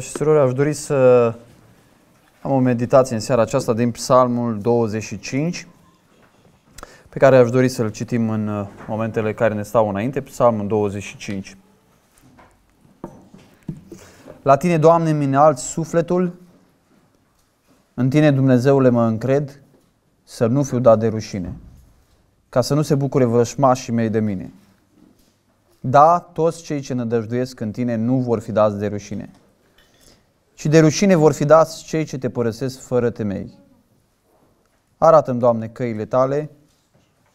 și surori, aș dori să am o meditație în seara aceasta din Psalmul 25, pe care aș dori să-l citim în uh, momentele care ne stau înainte, Psalmul 25. La Tine, Doamne, mi alt sufletul, în Tine, Dumnezeule, mă încred, să nu fiu dat de rușine, ca să nu se bucure vrășmașii mei de mine. Da, toți cei ce nădăjduiesc în Tine nu vor fi dați de rușine ci de rușine vor fi dați cei ce te părăsesc fără temei. Arată-mi, Doamne, căile tale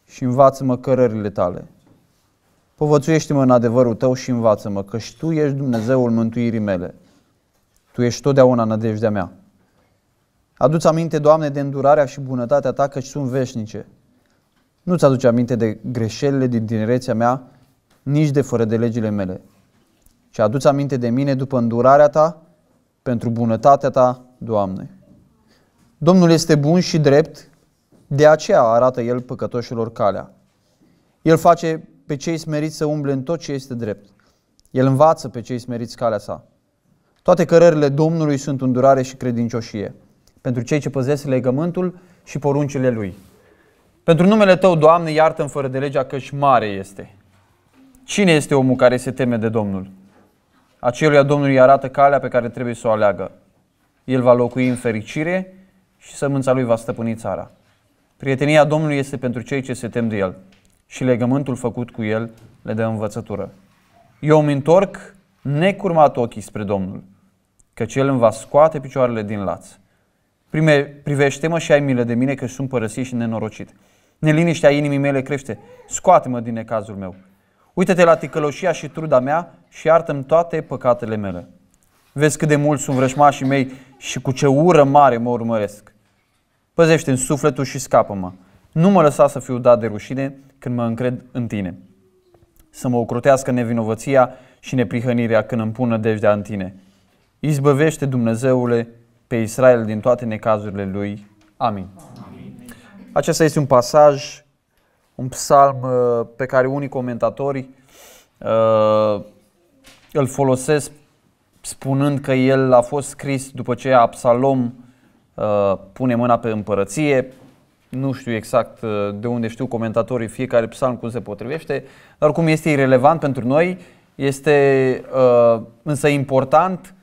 și învață-mă cărările tale. Povățuiește-mă în adevărul tău și învață-mă, că și tu ești Dumnezeul mântuirii mele. Tu ești totdeauna nădejdea mea. Aduți aminte, Doamne, de îndurarea și bunătatea ta, căci sunt veșnice. Nu-ți aduce aminte de greșelile din tinerețea mea, nici de fără de legile mele. Și aduți aminte de mine după îndurarea ta, pentru bunătatea ta, Doamne. Domnul este bun și drept, de aceea arată El păcătoșilor calea. El face pe cei smeriți să umble în tot ce este drept. El învață pe cei smeriți calea sa. Toate cărările Domnului sunt îndurare și credincioșie pentru cei ce păzesc legământul și poruncile Lui. Pentru numele Tău, Doamne, iartă-mi fără de legea căci mare este. Cine este omul care se teme de Domnul? aceluia Domnul arată calea pe care trebuie să o aleagă. El va locui în fericire și sămânța lui va stăpâni țara. Prietenia Domnului este pentru cei ce se tem de El și legământul făcut cu El le dă învățătură. Eu îmi întorc necurmat ochii spre Domnul, căci El îmi va scoate picioarele din laț. Prime, privește-mă și ai milă de mine, că sunt părăsit și nenorocit. Neliniștea inimii mele crește. Scoate-mă din necazul meu. Uită-te la ticăloșia și truda mea și iartă-mi toate păcatele mele. Vezi cât de mulți sunt vrășmașii mei și cu ce ură mare mă urmăresc. Păzește-mi sufletul și scapă-mă. Nu mă lăsa să fiu dat de rușine când mă încred în tine. Să mă ocrotească nevinovăția și neprihănirea când îmi pună dejdea în tine. Izbăvește Dumnezeule pe Israel din toate necazurile lui. Amin. Amin. Acesta este un pasaj un psalm uh, pe care unii comentatori uh, îl folosesc spunând că el a fost scris după ce Absalom uh, pune mâna pe împărăție. Nu știu exact de unde știu comentatorii fiecare psalm cum se potrivește, dar cum este irrelevant pentru noi, este însă important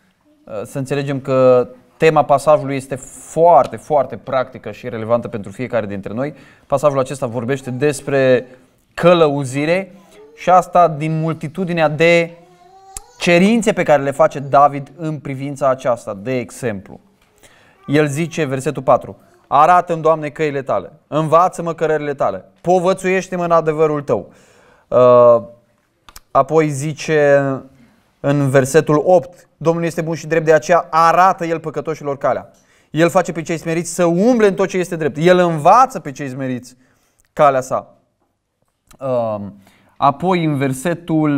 să înțelegem că Tema pasajului este foarte, foarte practică și relevantă pentru fiecare dintre noi. Pasajul acesta vorbește despre călăuzire și asta din multitudinea de cerințe pe care le face David în privința aceasta, de exemplu. El zice, versetul 4, Arată-mi, Doamne, căile tale, învață-mă cărările tale, povățuiește-mă în adevărul tău. Uh, apoi zice în versetul 8, Domnul este bun și drept, de aceea arată El păcătoșilor calea. El face pe cei smeriți să umble în tot ce este drept. El învață pe cei smeriți calea sa. Um, apoi în versetul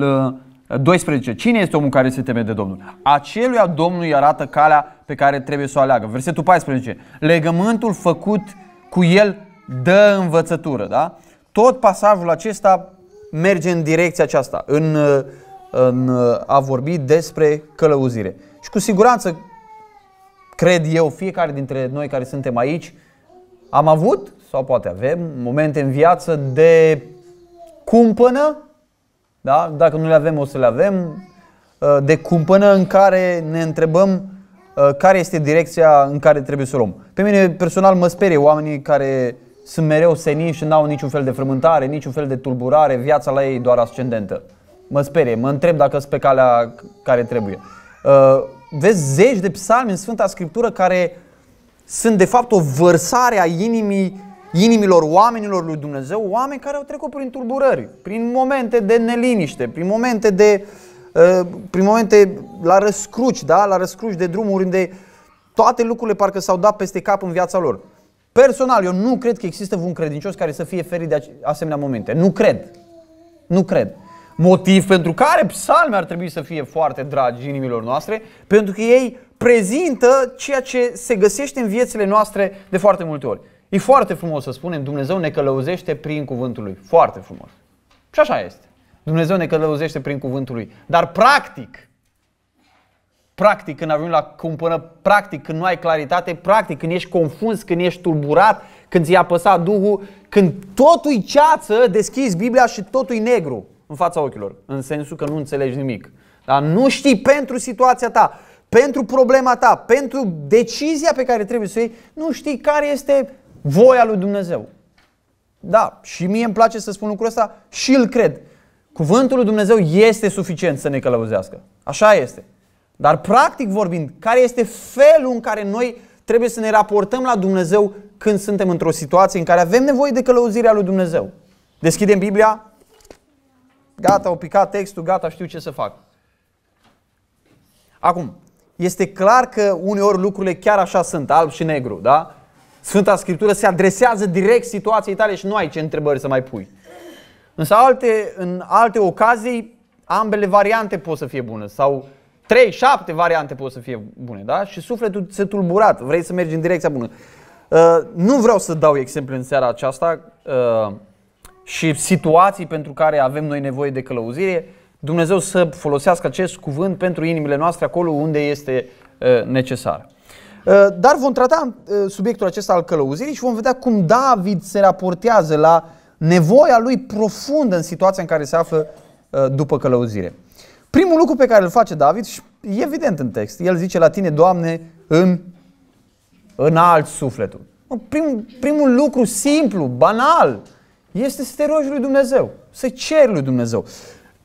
12. Uh, Cine este omul care se teme de Domnul? Aceluia Domnul îi arată calea pe care trebuie să o aleagă. Versetul 14. Legământul făcut cu el dă învățătură. Da? Tot pasajul acesta merge în direcția aceasta, în uh, în a vorbi despre călăuzire. Și cu siguranță, cred eu, fiecare dintre noi care suntem aici, am avut sau poate avem momente în viață de cumpănă, da? dacă nu le avem o să le avem, uh, de cumpănă în care ne întrebăm uh, care este direcția în care trebuie să o luăm. Pe mine personal mă sperie oamenii care sunt mereu senini și n-au niciun fel de frământare, niciun fel de tulburare, viața la ei doar ascendentă mă sperie, mă întreb dacă sunt pe calea care trebuie. Uh, vezi zeci de psalmi în Sfânta Scriptură care sunt de fapt o vărsare a inimii, inimilor oamenilor lui Dumnezeu, oameni care au trecut prin tulburări, prin momente de neliniște, prin momente de uh, prin momente la răscruci, da? la răscruci de drumuri unde toate lucrurile parcă s-au dat peste cap în viața lor. Personal, eu nu cred că există un credincios care să fie ferit de asemenea momente. Nu cred. Nu cred. Motiv pentru care psalmi ar trebui să fie foarte dragi inimilor noastre, pentru că ei prezintă ceea ce se găsește în viețile noastre de foarte multe ori. E foarte frumos să spunem, Dumnezeu ne călăuzește prin cuvântul lui. Foarte frumos. Și așa este. Dumnezeu ne călăuzește prin cuvântul lui. Dar practic, practic când ajungi la cumpără, practic când nu ai claritate, practic când ești confuns, când ești tulburat, când ți-a apăsat Duhul, când totul e ceață, deschizi Biblia și totul e negru în fața ochilor, în sensul că nu înțelegi nimic. Dar nu știi pentru situația ta, pentru problema ta, pentru decizia pe care trebuie să o iei, nu știi care este voia lui Dumnezeu. Da, și mie îmi place să spun lucrul ăsta și îl cred. Cuvântul lui Dumnezeu este suficient să ne călăuzească. Așa este. Dar practic vorbind, care este felul în care noi trebuie să ne raportăm la Dumnezeu când suntem într-o situație în care avem nevoie de călăuzirea lui Dumnezeu? Deschidem Biblia gata, au picat textul, gata, știu ce să fac. Acum, este clar că uneori lucrurile chiar așa sunt, alb și negru, da? Sfânta Scriptură se adresează direct situației tale și nu ai ce întrebări să mai pui. Însă alte, în alte ocazii, ambele variante pot să fie bune sau trei, șapte variante pot să fie bune, da? Și sufletul se tulburat, vrei să mergi în direcția bună. Uh, nu vreau să dau exemple în seara aceasta, uh, și situații pentru care avem noi nevoie de călăuzire, Dumnezeu să folosească acest cuvânt pentru inimile noastre acolo unde este uh, necesar. Uh, dar vom trata uh, subiectul acesta al călăuzirii și vom vedea cum David se raportează la nevoia lui profundă în situația în care se află după călăuzire. Primul lucru pe care îl face David, și e evident în text, el zice la tine, Doamne, în, în alt sufletul. Prim, primul lucru simplu, banal, este să te rogi lui Dumnezeu, să ceri lui Dumnezeu.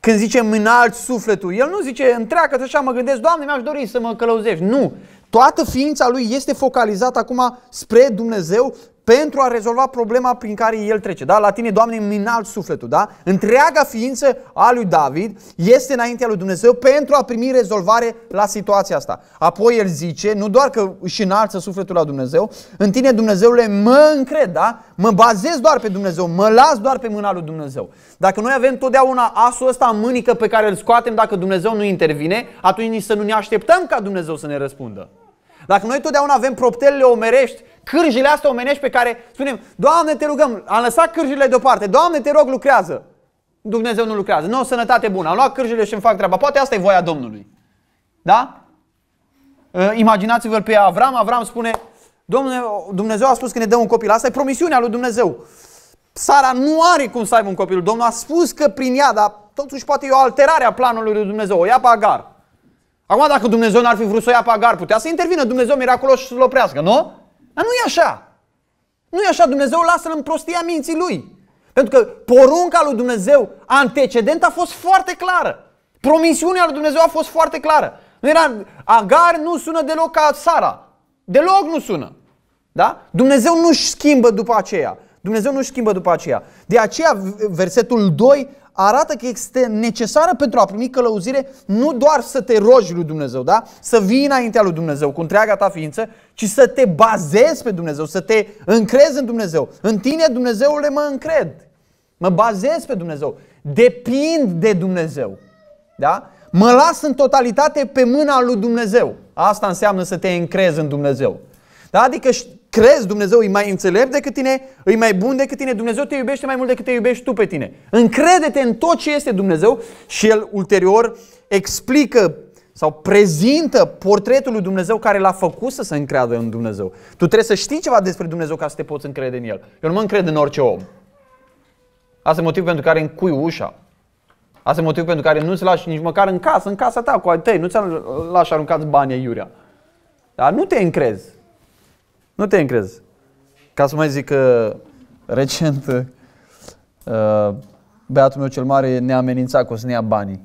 Când zice înalt sufletul, el nu zice întreagă așa mă gândesc, Doamne, mi-aș dori să mă călăuzești. Nu, toată ființa lui este focalizată acum spre Dumnezeu pentru a rezolva problema prin care el trece. Da? La tine, Doamne, îmi înalt sufletul. Da? Întreaga ființă a lui David este înaintea lui Dumnezeu pentru a primi rezolvare la situația asta. Apoi el zice, nu doar că își înalță sufletul la Dumnezeu, în tine Dumnezeule mă încred, da? mă bazez doar pe Dumnezeu, mă las doar pe mâna lui Dumnezeu. Dacă noi avem totdeauna asul ăsta în mânică pe care îl scoatem dacă Dumnezeu nu intervine, atunci nici să nu ne așteptăm ca Dumnezeu să ne răspundă. Dacă noi totdeauna avem proptelele omerești cârjile astea omenești pe care spunem, Doamne te rugăm, am lăsat cârjile deoparte, Doamne te rog lucrează. Dumnezeu nu lucrează, nu o sănătate bună, am luat cârjile și îmi fac treaba, poate asta e voia Domnului. Da? Ă, Imaginați-vă pe Avram, Avram spune, Domnule, Dumnezeu a spus că ne dă un copil, asta e promisiunea lui Dumnezeu. Sara nu are cum să aibă un copil, Domnul a spus că prin ea, dar totuși poate e o alterare a planului lui Dumnezeu, o ia pe Agar. Acum dacă Dumnezeu n-ar fi vrut să o ia pe Agar, putea să intervină Dumnezeu miraculos și să-l oprească, nu? Dar nu e așa. Nu e așa, Dumnezeu lasă-l în prostia minții lui. Pentru că porunca lui Dumnezeu antecedent a fost foarte clară. Promisiunea lui Dumnezeu a fost foarte clară. Nu era, Agar nu sună deloc ca Sara. Deloc nu sună. Da? Dumnezeu nu-și schimbă după aceea. Dumnezeu nu schimbă după aceea. De aceea versetul 2 arată că este necesară pentru a primi călăuzire nu doar să te rogi lui Dumnezeu, da? să vii înaintea lui Dumnezeu cu întreaga ta ființă, ci să te bazezi pe Dumnezeu, să te încrezi în Dumnezeu. În tine, Dumnezeule, mă încred. Mă bazez pe Dumnezeu. Depind de Dumnezeu. Da? Mă las în totalitate pe mâna lui Dumnezeu. Asta înseamnă să te încrezi în Dumnezeu. Da? Adică crezi Dumnezeu e mai înțelept decât tine, e mai bun decât tine, Dumnezeu te iubește mai mult decât te iubești tu pe tine. Încrede-te în tot ce este Dumnezeu și el ulterior explică sau prezintă portretul lui Dumnezeu care l-a făcut să se încreadă în Dumnezeu. Tu trebuie să știi ceva despre Dumnezeu ca să te poți încrede în El. Eu nu mă încred în orice om. Asta e motivul pentru care încui ușa. Asta e motivul pentru care nu-ți lași nici măcar în casă, în casa ta, cu ai tăi, nu-ți lași aruncați banii iurea. Dar nu te încrezi. Nu te încrezi. Ca să mai zic că uh, recent uh, băiatul meu cel mare ne amenințat că o să ne ia banii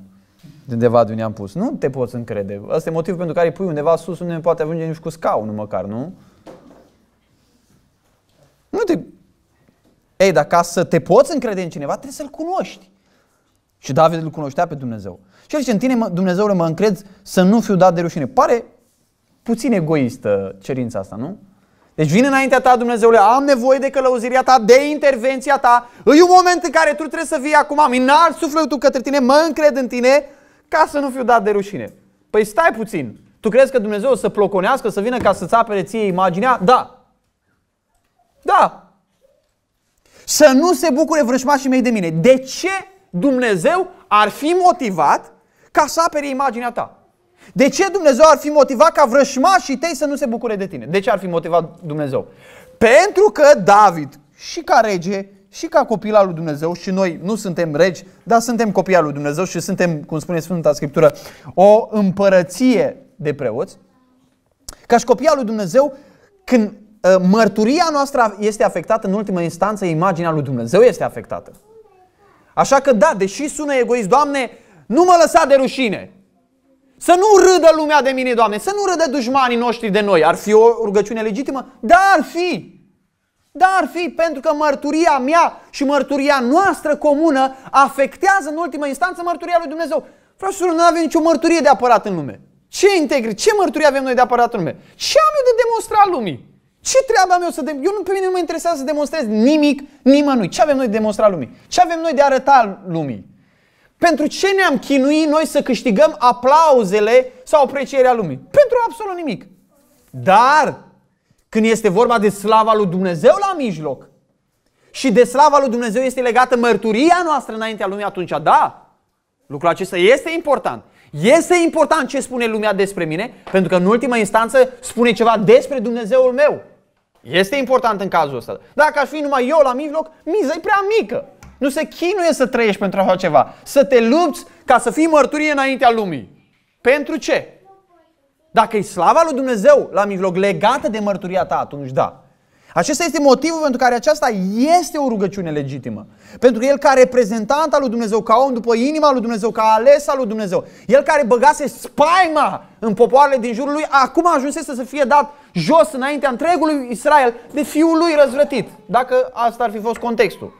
de undeva de unde am pus. Nu te poți încrede. Asta e motivul pentru care îi pui undeva sus unde nu poate ajunge nici cu scaunul măcar, nu? Nu te... Ei, dar ca să te poți încrede în cineva, trebuie să-L cunoști. Și David îl cunoștea pe Dumnezeu. Și el zice, în tine, mă, Dumnezeule, mă încred să nu fiu dat de rușine. Pare puțin egoistă cerința asta, nu? Deci vin înaintea ta, Dumnezeule, am nevoie de călăuzirea ta, de intervenția ta. E un moment în care tu trebuie să vii acum, am înalt sufletul către tine, mă încred în tine, ca să nu fiu dat de rușine. Păi stai puțin. Tu crezi că Dumnezeu o să ploconească, să vină ca să-ți apere ție imaginea? Da. Da. Să nu se bucure vrășmașii mei de mine. De ce Dumnezeu ar fi motivat ca să apere imaginea ta? De ce Dumnezeu ar fi motivat ca vrășmașii tăi să nu se bucure de tine? De ce ar fi motivat Dumnezeu? Pentru că David, și ca rege, și ca copil al lui Dumnezeu, și noi nu suntem regi, dar suntem copii al lui Dumnezeu și suntem, cum spune Sfânta Scriptură, o împărăție de preoți, ca și copii al lui Dumnezeu, când ă, mărturia noastră este afectată, în ultimă instanță, imaginea lui Dumnezeu este afectată. Așa că da, deși sună egoist, Doamne, nu mă lăsa de rușine. Să nu râdă lumea de mine, Doamne, să nu râdă dușmanii noștri de noi. Ar fi o rugăciune legitimă? Da, ar fi. Da, ar fi, pentru că mărturia mea și mărturia noastră comună afectează în ultimă instanță mărturia lui Dumnezeu. Frașul, nu avem nicio mărturie de apărat în lume. Ce integri? Ce mărturie avem noi de apărat în lume? Ce am eu de demonstrat lumii? Ce treabă am eu să demonstrez? Eu nu pe mine nu mă interesează să demonstrez nimic nimănui. Ce avem noi de demonstrat lumii? Ce avem noi de arăta lumii? Pentru ce ne-am chinuit noi să câștigăm aplauzele sau aprecierea lumii? Pentru absolut nimic. Dar când este vorba de slava lui Dumnezeu la mijloc și de slava lui Dumnezeu este legată mărturia noastră înaintea lumii, atunci da, lucrul acesta este important. Este important ce spune lumea despre mine, pentru că în ultima instanță spune ceva despre Dumnezeul meu. Este important în cazul ăsta. Dacă aș fi numai eu la mijloc, miza e prea mică. Nu se chinuie să trăiești pentru așa ceva. Să te lupți ca să fii mărturie înaintea lumii. Pentru ce? Dacă e slava lui Dumnezeu la mijloc legată de mărturia ta, atunci da. Acesta este motivul pentru care aceasta este o rugăciune legitimă. Pentru că el ca reprezentant al lui Dumnezeu, ca om după inima lui Dumnezeu, ca ales al lui Dumnezeu, el care băgase spaima în popoarele din jurul lui, acum ajunsese să fie dat jos înaintea întregului Israel de fiul lui răzvrătit, dacă asta ar fi fost contextul.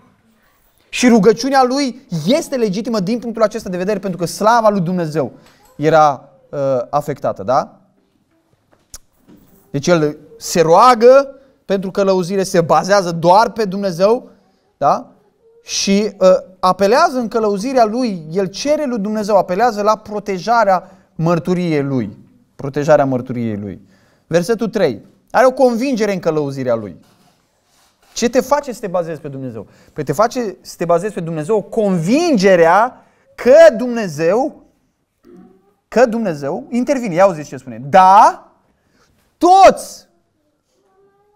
Și rugăciunea lui este legitimă din punctul acesta de vedere pentru că slava lui Dumnezeu era uh, afectată, da? Deci el se roagă pentru că lăuzire se bazează doar pe Dumnezeu, da? Și uh, apelează în călăuzirea lui, el cere lui Dumnezeu, apelează la protejarea mărturiei lui. Protejarea mărturiei lui. Versetul 3. Are o convingere în călăuzirea lui. Ce te face să te bazezi pe Dumnezeu? Păi te face să te bazezi pe Dumnezeu convingerea că Dumnezeu că Dumnezeu intervine. Ia auziți ce spune. Da, toți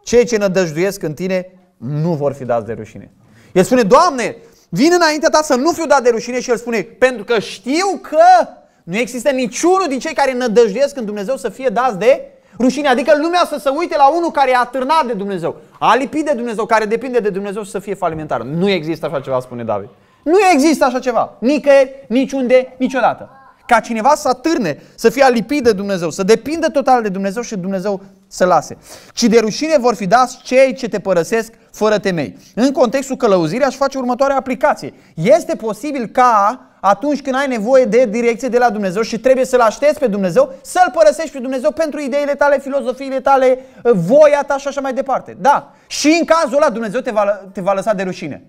cei ce nădăjduiesc în tine nu vor fi dați de rușine. El spune, Doamne, vin înaintea ta să nu fiu dat de rușine și el spune, pentru că știu că nu există niciunul din cei care nădăjduiesc în Dumnezeu să fie dați de Rușine, adică lumea să se uite la unul care e atârnat de Dumnezeu, a lipit de Dumnezeu, care depinde de Dumnezeu și să fie falimentar. Nu există așa ceva, spune David. Nu există așa ceva. Nicăieri, niciunde, niciodată ca cineva să atârne, să fie alipit de Dumnezeu, să depindă total de Dumnezeu și Dumnezeu să lase. Ci de rușine vor fi dați cei ce te părăsesc fără temei. În contextul călăuzirii aș face următoarea aplicație. Este posibil ca atunci când ai nevoie de direcție de la Dumnezeu și trebuie să-L aștepți pe Dumnezeu, să-L părăsești pe Dumnezeu pentru ideile tale, filozofiile tale, voia ta și așa mai departe. Da, și în cazul ăla Dumnezeu te va, te va lăsa de rușine.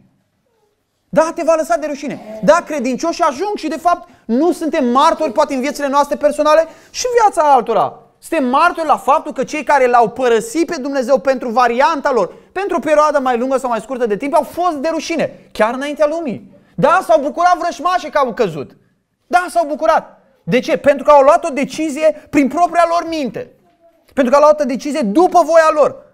Da, te va lăsa de rușine. Da, credincioși ajung și de fapt nu suntem martori poate în viețile noastre personale și viața altora. Suntem martori la faptul că cei care l-au părăsit pe Dumnezeu pentru varianta lor, pentru o perioadă mai lungă sau mai scurtă de timp, au fost de rușine, chiar înaintea lumii. Da, s-au bucurat vrășmașii că au căzut. Da, s-au bucurat. De ce? Pentru că au luat o decizie prin propria lor minte. Pentru că au luat o decizie după voia lor.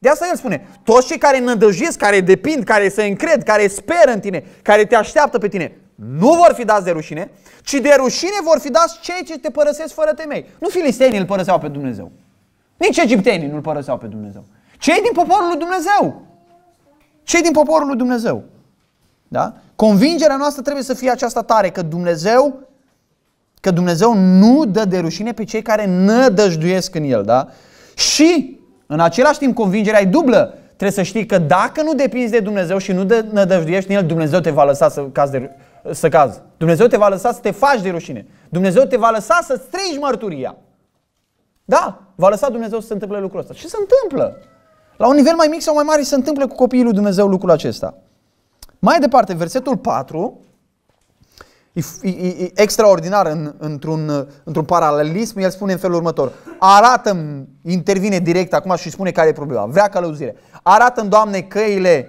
De asta el spune, toți cei care nădăjesc, care depind, care se încred, care speră în tine, care te așteaptă pe tine, nu vor fi dați de rușine, ci de rușine vor fi dați cei ce te părăsesc fără temei. Nu filistenii îl părăseau pe Dumnezeu. Nici egiptenii nu îl părăseau pe Dumnezeu. Cei din poporul lui Dumnezeu. Cei din poporul lui Dumnezeu. Da? Convingerea noastră trebuie să fie aceasta tare, că Dumnezeu că Dumnezeu nu dă de rușine pe cei care nădăjduiesc în El, da? Și în același timp, convingerea e dublă. Trebuie să știi că dacă nu depinzi de Dumnezeu și nu de nădăjduiești în El, Dumnezeu te va lăsa să cazi, de, să cazi. Dumnezeu te va lăsa să te faci de rușine. Dumnezeu te va lăsa să strigi mărturia. Da, va lăsa Dumnezeu să se întâmple lucrul ăsta. Și se întâmplă. La un nivel mai mic sau mai mare se întâmplă cu copiii lui Dumnezeu lucrul acesta. Mai departe, versetul 4 e, e, e extraordinar în, într-un, într-un paralelism, el spune în felul următor. arată intervine direct acum și spune care e problema. Vrea călăuzire. arată Doamne, căile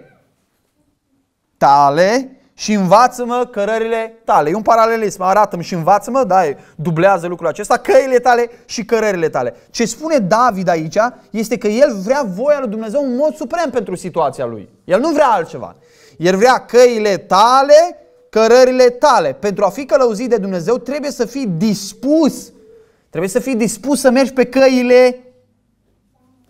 tale și învață-mă cărările tale. E un paralelism. arată și învață-mă, da, dublează lucrul acesta, căile tale și cărările tale. Ce spune David aici este că el vrea voia lui Dumnezeu în mod suprem pentru situația lui. El nu vrea altceva. El vrea căile tale cărările tale. Pentru a fi călăuzit de Dumnezeu trebuie să fii dispus, trebuie să fii dispus să mergi pe căile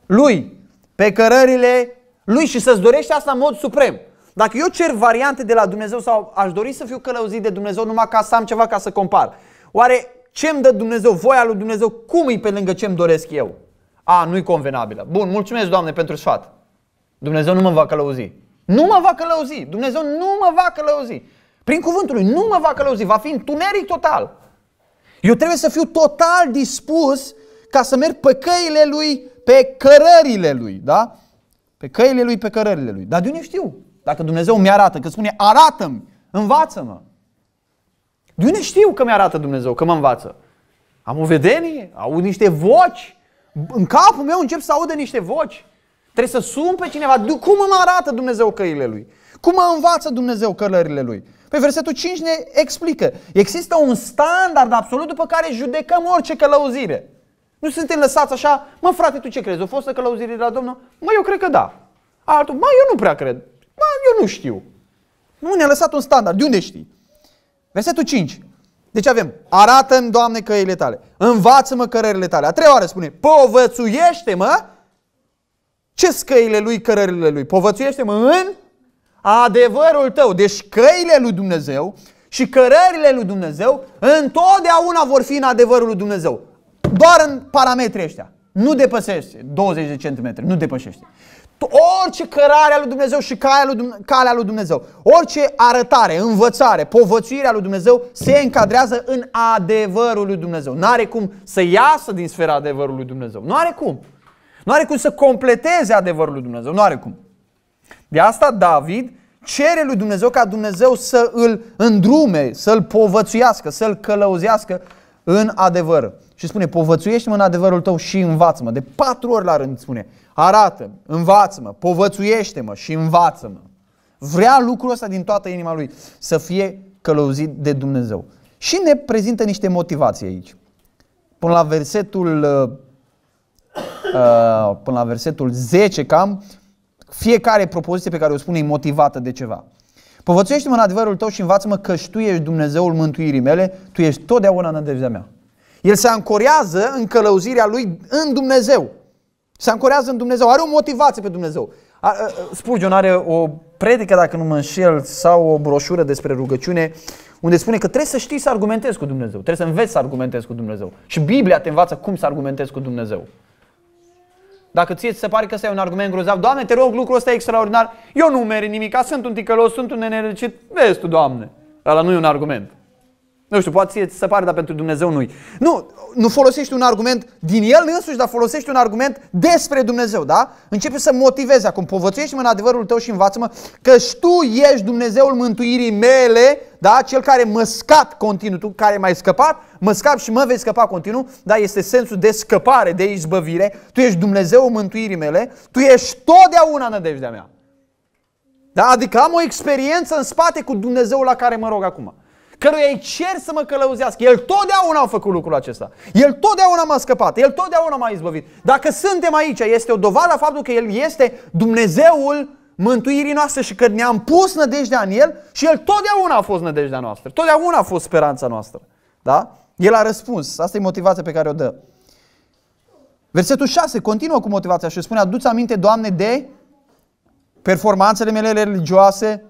Lui, pe cărările Lui și să-ți dorești asta în mod suprem. Dacă eu cer variante de la Dumnezeu sau aș dori să fiu călăuzit de Dumnezeu numai ca să am ceva ca să compar, oare ce îmi dă Dumnezeu, voia lui Dumnezeu, cum e pe lângă ce îmi doresc eu? A, nu-i convenabilă. Bun, mulțumesc Doamne pentru sfat. Dumnezeu nu mă va călăuzi. Nu mă va călăuzi. Dumnezeu nu mă va călăuzi. Prin cuvântul lui nu mă va călăuzi, va fi întuneric total. Eu trebuie să fiu total dispus ca să merg pe căile lui, pe cărările lui, da? Pe căile lui, pe cărările lui. Dar de unde știu? Dacă Dumnezeu mi arată, că spune arată-mi, învață-mă. De unde știu că mi arată Dumnezeu, că mă învață? Am o vedenie, aud niște voci. În capul meu încep să audă niște voci. Trebuie să sun pe cineva. Cum îmi arată Dumnezeu căile lui? Cum învață Dumnezeu călările lui? Păi versetul 5 ne explică. Există un standard absolut după care judecăm orice călăuzire. Nu suntem lăsați așa, mă frate, tu ce crezi? O fostă călăuzire de la Domnul? Mă, eu cred că da. Altul, mă, eu nu prea cred. Mă, eu nu știu. Nu ne-a lăsat un standard. De unde știi? Versetul 5. Deci avem, arată-mi, Doamne, căile tale. Învață-mă cărările tale. A treia oară spune, povățuiește-mă ce scăile lui, cărările lui. Povățuiește-mă în adevărul tău. Deci căile lui Dumnezeu și cărările lui Dumnezeu întotdeauna vor fi în adevărul lui Dumnezeu. Doar în parametrii ăștia. Nu depășește 20 de centimetri, nu depășește. Orice cărare a lui Dumnezeu și calea lui, Dumnezeu, lui Dumnezeu, orice arătare, învățare, povățuirea lui Dumnezeu se încadrează în adevărul lui Dumnezeu. Nu are cum să iasă din sfera adevărului lui Dumnezeu. Nu are cum. Nu are cum să completeze adevărul lui Dumnezeu. Nu are cum. De asta David cere lui Dumnezeu ca Dumnezeu să îl îndrume, să îl povățuiască, să îl călăuzească în adevăr. Și spune, povățuiește-mă în adevărul tău și învață-mă. De patru ori la rând spune, arată învață-mă, povățuiește-mă și învață-mă. Vrea lucrul ăsta din toată inima lui, să fie călăuzit de Dumnezeu. Și ne prezintă niște motivații aici. Până la versetul, uh, uh, până la versetul 10 cam, fiecare propoziție pe care o spune e motivată de ceva. Povățuiește-mă în adevărul tău și învață-mă că tu ești Dumnezeul mântuirii mele, tu ești totdeauna adevărul mea. El se ancorează în călăuzirea lui în Dumnezeu. Se ancorează în Dumnezeu, are o motivație pe Dumnezeu. Spurgeon are o predică, dacă nu mă înșel, sau o broșură despre rugăciune, unde spune că trebuie să știi să argumentezi cu Dumnezeu, trebuie să înveți să argumentezi cu Dumnezeu. Și Biblia te învață cum să argumentezi cu Dumnezeu. Dacă ție ți se pare că ăsta e un argument grozav, Doamne, te rog, lucrul ăsta e extraordinar, eu nu merit nimic, sunt un ticălos, sunt un nenericit, vezi tu, Doamne, ăla nu e un argument. Nu știu, poate ție se pare, dar pentru Dumnezeu nu-i. Nu, nu folosești un argument din el însuși, dar folosești un argument despre Dumnezeu, da? Începi să motivezi acum, povățuiește-mă în adevărul tău și învață-mă că tu ești Dumnezeul mântuirii mele, da? Cel care mă scap continuu, tu care m-ai scăpat, mă scap și mă vei scăpa continuu, da? Este sensul de scăpare, de izbăvire. Tu ești Dumnezeul mântuirii mele, tu ești totdeauna nădejdea mea. Da? Adică am o experiență în spate cu Dumnezeul la care mă rog acum căruia îi cer să mă călăuzească. El totdeauna a făcut lucrul acesta. El totdeauna m-a scăpat. El totdeauna m-a izbăvit. Dacă suntem aici, este o dovadă a faptul că El este Dumnezeul mântuirii noastre și că ne-am pus nădejdea în El și El totdeauna a fost nădejdea noastră. Totdeauna a fost speranța noastră. Da? El a răspuns. Asta e motivația pe care o dă. Versetul 6 continuă cu motivația și spune, aduți aminte, Doamne, de performanțele mele religioase,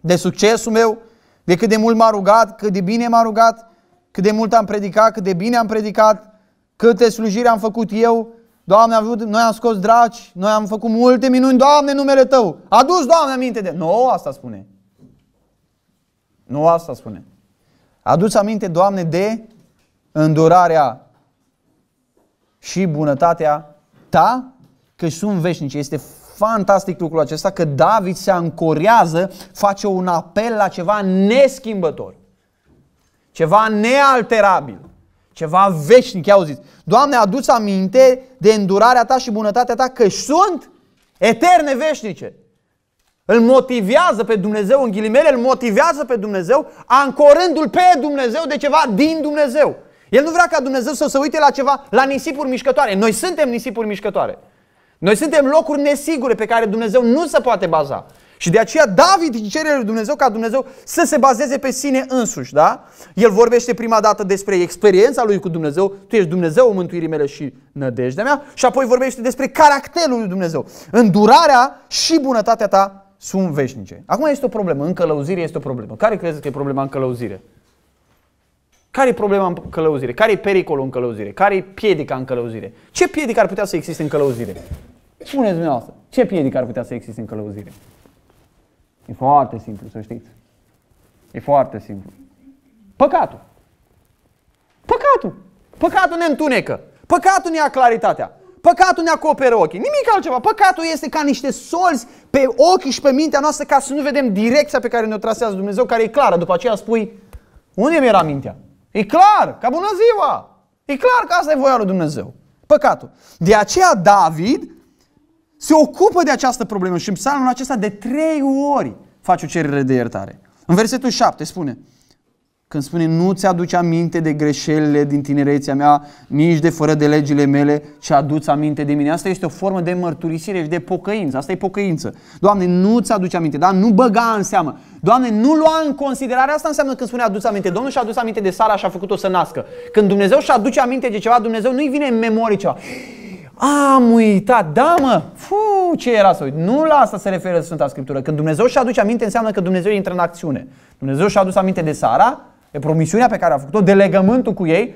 de succesul meu, de cât de mult m-a rugat, cât de bine m-a rugat, cât de mult am predicat, cât de bine am predicat, câte slujiri am făcut eu, Doamne, avut, noi am scos draci, noi am făcut multe minuni, Doamne, numele Tău, A dus Doamne, aminte de... Nu, asta spune. Nu asta spune. A dus aminte, Doamne, de îndurarea și bunătatea Ta, că sunt veșnice. Este fantastic lucrul acesta că David se ancorează, face un apel la ceva neschimbător, ceva nealterabil, ceva veșnic. i-au zis. Doamne, adu-ți aminte de îndurarea ta și bunătatea ta că sunt eterne veșnice. Îl motivează pe Dumnezeu, în ghilimele, îl motivează pe Dumnezeu, ancorându-l pe Dumnezeu de ceva din Dumnezeu. El nu vrea ca Dumnezeu să se uite la ceva, la nisipuri mișcătoare. Noi suntem nisipuri mișcătoare. Noi suntem locuri nesigure pe care Dumnezeu nu se poate baza. Și de aceea David cere lui Dumnezeu ca Dumnezeu să se bazeze pe sine însuși, da? El vorbește prima dată despre experiența lui cu Dumnezeu, tu ești Dumnezeu mântuirii mele și nădejdea mea, și apoi vorbește despre caracterul lui Dumnezeu. Îndurarea și bunătatea ta sunt veșnice. Acum este o problemă, în călăuzire este o problemă. Care crezi că e problema în călăuzire? Care e problema în călăuzire? Care e pericolul în călăuzire? Care e piedica în călăuzire? Ce piedică ar putea să existe în călăuzire? Spuneți dumneavoastră, ce piedică ar putea să existe în călăuzire? E foarte simplu, să știți. E foarte simplu. Păcatul. Păcatul. Păcatul ne întunecă. Păcatul ne ia claritatea. Păcatul ne acoperă ochii. Nimic altceva. Păcatul este ca niște solzi pe ochi și pe mintea noastră ca să nu vedem direcția pe care ne-o trasează Dumnezeu, care e clară. După aceea spui, unde mi era mintea? E clar, ca bună ziua! E clar că asta e voia lui Dumnezeu. Păcatul. De aceea David se ocupă de această problemă și în psalmul acesta de trei ori face o cerere de iertare. În versetul 7 spune, când spune nu ți-aduce aminte de greșelile din tinerețea mea, nici de fără de legile mele, ci aduți aminte de mine. Asta este o formă de mărturisire și de pocăință. Asta e pocăință. Doamne, nu ți-aduce aminte, da? Nu băga în seamă. Doamne, nu lua în considerare. Asta înseamnă când spune aduți aminte. Domnul și-a adus aminte de Sara și a făcut-o să nască. Când Dumnezeu și-aduce aminte de ceva, Dumnezeu nu-i vine în memorie ceva. Am uitat, da mă, Fu, ce era să uit. Nu la asta se referă Sfânta Scriptură. Când Dumnezeu și aduce aminte, înseamnă că Dumnezeu intră în acțiune. Dumnezeu și-a adus aminte de Sara, de promisiunea pe care a făcut-o, de legământul cu ei,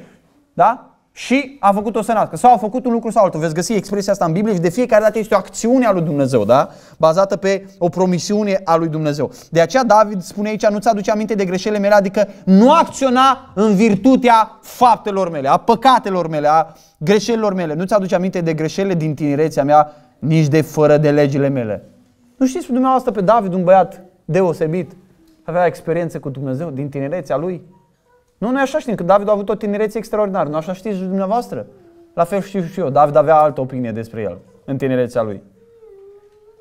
da? și a făcut o nască. Sau a făcut un lucru sau altul. Veți găsi expresia asta în Biblie și de fiecare dată este o acțiune a lui Dumnezeu, da? Bazată pe o promisiune a lui Dumnezeu. De aceea David spune aici, nu-ți aduce aminte de greșelile mele, adică nu acționa în virtutea faptelor mele, a păcatelor mele, a greșelilor mele. Nu-ți aduce aminte de greșelile din tinerețea mea, nici de fără de legile mele. Nu știți dumneavoastră pe David, un băiat deosebit, avea experiență cu Dumnezeu din tinerețea lui, nu, noi așa știm, că David a avut o tinerețe extraordinară. Nu așa știți dumneavoastră? La fel știu și eu. David avea altă opinie despre el în tinerețea lui.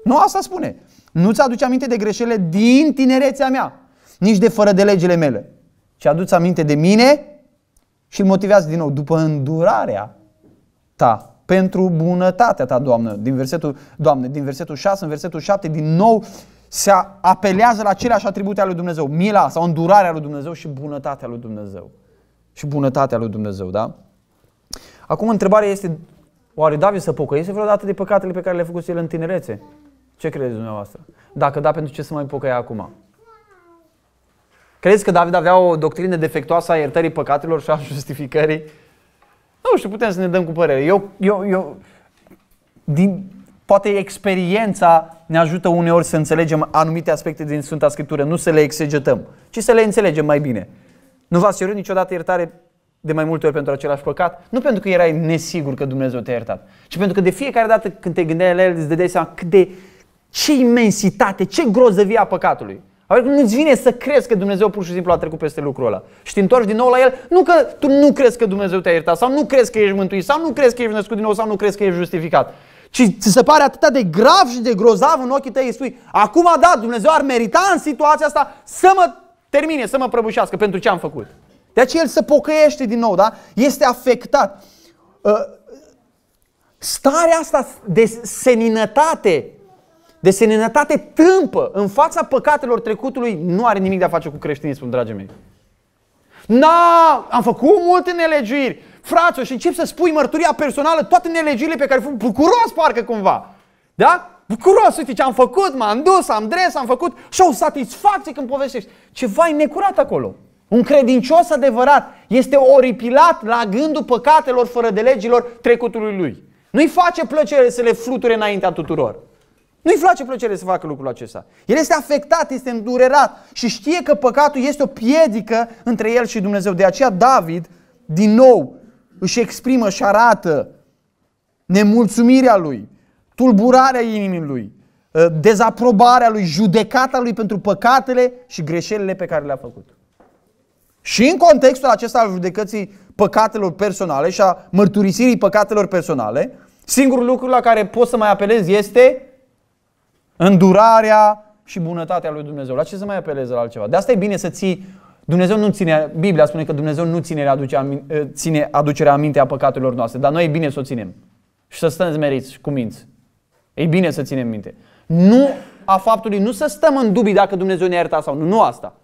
Nu asta spune. Nu-ți aduce aminte de greșelile din tinerețea mea, nici de fără de legile mele, ci aduți aminte de mine și îl motivează din nou după îndurarea ta pentru bunătatea ta, Doamnă, din versetul, Doamne, din versetul 6 în versetul 7, din nou se apelează la aceleași atribute ale lui Dumnezeu. Mila sau îndurarea lui Dumnezeu și bunătatea lui Dumnezeu. Și bunătatea lui Dumnezeu, da? Acum întrebarea este, oare David să pocăiese vreodată de păcatele pe care le-a făcut el în tinerețe? Ce credeți dumneavoastră? Dacă da, pentru ce să mai pocăia acum? Crezi că David avea o doctrină defectuoasă a iertării păcatelor și a justificării? Nu știu, putem să ne dăm cu părere. Eu, eu, eu din, Poate experiența ne ajută uneori să înțelegem anumite aspecte din Sfânta Scriptură, nu să le exegetăm, ci să le înțelegem mai bine. Nu v-ați cerut niciodată iertare de mai multe ori pentru același păcat? Nu pentru că erai nesigur că Dumnezeu te-a iertat, ci pentru că de fiecare dată când te gândeai la el, îți dădeai seama cât de ce imensitate, ce grozăvie a păcatului. Adică nu-ți vine să crezi că Dumnezeu pur și simplu a trecut peste lucrul ăla. Și te întorci din nou la el, nu că tu nu crezi că Dumnezeu te-a iertat, sau nu crezi că ești mântuit, sau nu crezi că ești născut din nou, sau nu crezi că ești justificat, și ți se pare atât de grav și de grozav în ochii tăi, spui, acum da, Dumnezeu ar merita în situația asta să mă termine, să mă prăbușească pentru ce am făcut. De aceea el se pocăiește din nou, da? Este afectat. Ă, starea asta de seninătate, de seninătate tâmpă în fața păcatelor trecutului nu are nimic de a face cu creștinismul, dragii mei. Na, am făcut multe nelegiuiri, fraților, și începi să spui mărturia personală, toate nelegile pe care făcut, bucuros parcă cumva. Da? Bucuros, uite ce am făcut, m-am dus, am dres, am făcut și o satisfacție când povestești. Ceva e necurat acolo. Un credincios adevărat este oripilat la gândul păcatelor fără de legilor trecutului lui. Nu-i face plăcere să le fluture înaintea tuturor. Nu-i face plăcere să facă lucrul acesta. El este afectat, este îndurerat și știe că păcatul este o piedică între el și Dumnezeu. De aceea David, din nou, își exprimă și arată nemulțumirea lui, tulburarea inimii lui, ă, dezaprobarea lui, judecata lui pentru păcatele și greșelile pe care le-a făcut. Și în contextul acesta al judecății păcatelor personale și a mărturisirii păcatelor personale, singurul lucru la care poți să mai apelezi este îndurarea și bunătatea lui Dumnezeu. La ce să mai apelezi la altceva? De asta e bine să ții Dumnezeu nu ține, Biblia spune că Dumnezeu nu ține, aduce, ă, ține aducerea aminte a păcatelor noastre, dar noi e bine să o ținem și să stăm zmeriți cu minți. E bine să ținem minte. Nu a faptului, nu să stăm în dubii dacă Dumnezeu ne-a iertat sau nu, nu asta.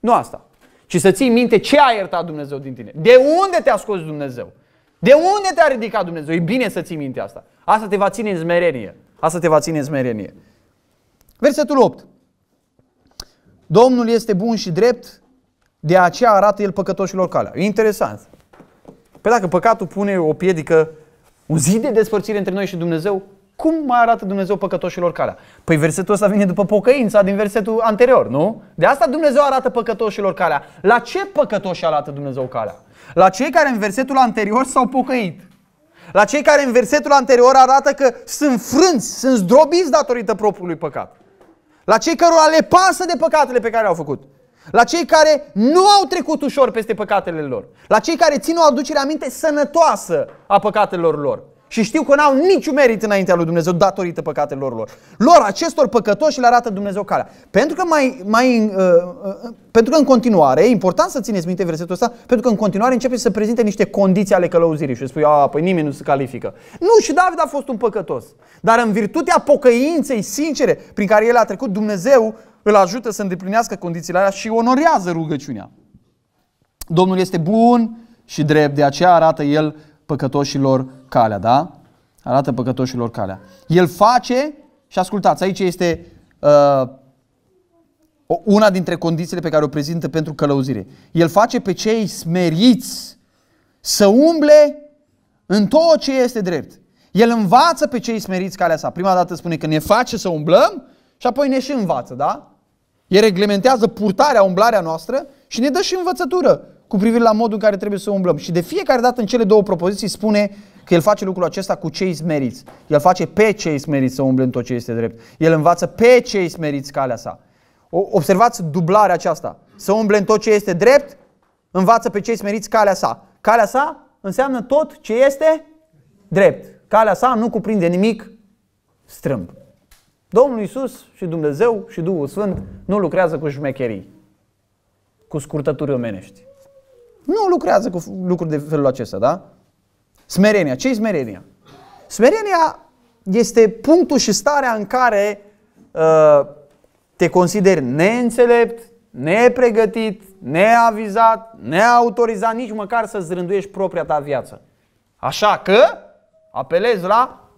Nu asta. Ci să ții minte ce a iertat Dumnezeu din tine. De unde te-a scos Dumnezeu? De unde te-a ridicat Dumnezeu? E bine să ții minte asta. Asta te va ține în zmerenie. Asta te va ține în zmerenie. Versetul 8. Domnul este bun și drept, de aceea arată el păcătoșilor calea. E interesant. Păi dacă păcatul pune o piedică, un zid de despărțire între noi și Dumnezeu, cum mai arată Dumnezeu păcătoșilor calea? Păi versetul ăsta vine după pocăința din versetul anterior, nu? De asta Dumnezeu arată păcătoșilor calea. La ce păcătoși arată Dumnezeu calea? La cei care în versetul anterior s-au pocăit. La cei care în versetul anterior arată că sunt frânți, sunt zdrobiți datorită propriului păcat. La cei cărora le pasă de păcatele pe care le-au făcut la cei care nu au trecut ușor peste păcatele lor, la cei care țin o aducere aminte sănătoasă a păcatelor lor și știu că n-au niciun merit înaintea lui Dumnezeu datorită păcatelor lor. Lor, acestor păcătoși, le arată Dumnezeu calea. Pentru că, mai, mai, uh, uh, pentru că în continuare, e important să țineți minte versetul ăsta, pentru că în continuare începe să prezinte niște condiții ale călăuzirii și spui, a, păi nimeni nu se califică. Nu, și David a fost un păcătos. Dar în virtutea pocăinței sincere prin care el a trecut, Dumnezeu îl ajută să îndeplinească condițiile alea și onorează rugăciunea. Domnul este bun și drept, de aceea arată el păcătoșilor calea, da? Arată păcătoșilor calea. El face, și ascultați, aici este uh, una dintre condițiile pe care o prezintă pentru călăuzire. El face pe cei smeriți să umble în tot ce este drept. El învață pe cei smeriți calea sa. Prima dată spune că ne face să umblăm și apoi ne și învață, da? El reglementează purtarea, umblarea noastră și ne dă și învățătură cu privire la modul în care trebuie să umblăm. Și de fiecare dată în cele două propoziții spune că el face lucrul acesta cu cei smeriți. El face pe cei smeriți să umble în tot ce este drept. El învață pe cei smeriți calea sa. Observați dublarea aceasta. Să umble în tot ce este drept, învață pe cei smeriți calea sa. Calea sa înseamnă tot ce este drept. Calea sa nu cuprinde nimic strâmb. Domnul Isus și Dumnezeu și Duhul Sfânt nu lucrează cu șmecherii, cu scurtături omenești. Nu lucrează cu lucruri de felul acesta, da? Smerenia. ce e smerenia? Smerenia este punctul și starea în care uh, te consideri neînțelept, nepregătit, neavizat, neautorizat, nici măcar să-ți rânduiești propria ta viață. Așa că apelezi la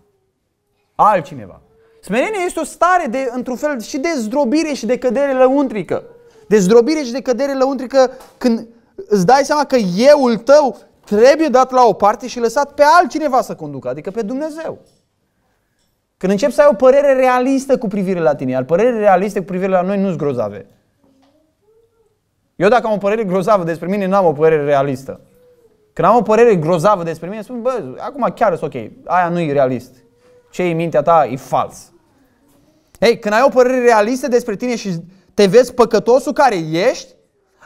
altcineva. Smerenia este o stare de, într-un fel, și de zdrobire și de cădere lăuntrică. De zdrobire și de cădere lăuntrică când îți dai seama că euul tău trebuie dat la o parte și lăsat pe altcineva să conducă, adică pe Dumnezeu. Când începi să ai o părere realistă cu privire la tine, iar părere realiste cu privire la noi nu sunt grozave. Eu dacă am o părere grozavă despre mine, n-am o părere realistă. Când am o părere grozavă despre mine, spun, bă, acum chiar sunt ok, aia nu e realist. Ce e mintea ta e fals. Ei, hey, când ai o părere realistă despre tine și te vezi păcătosul care ești,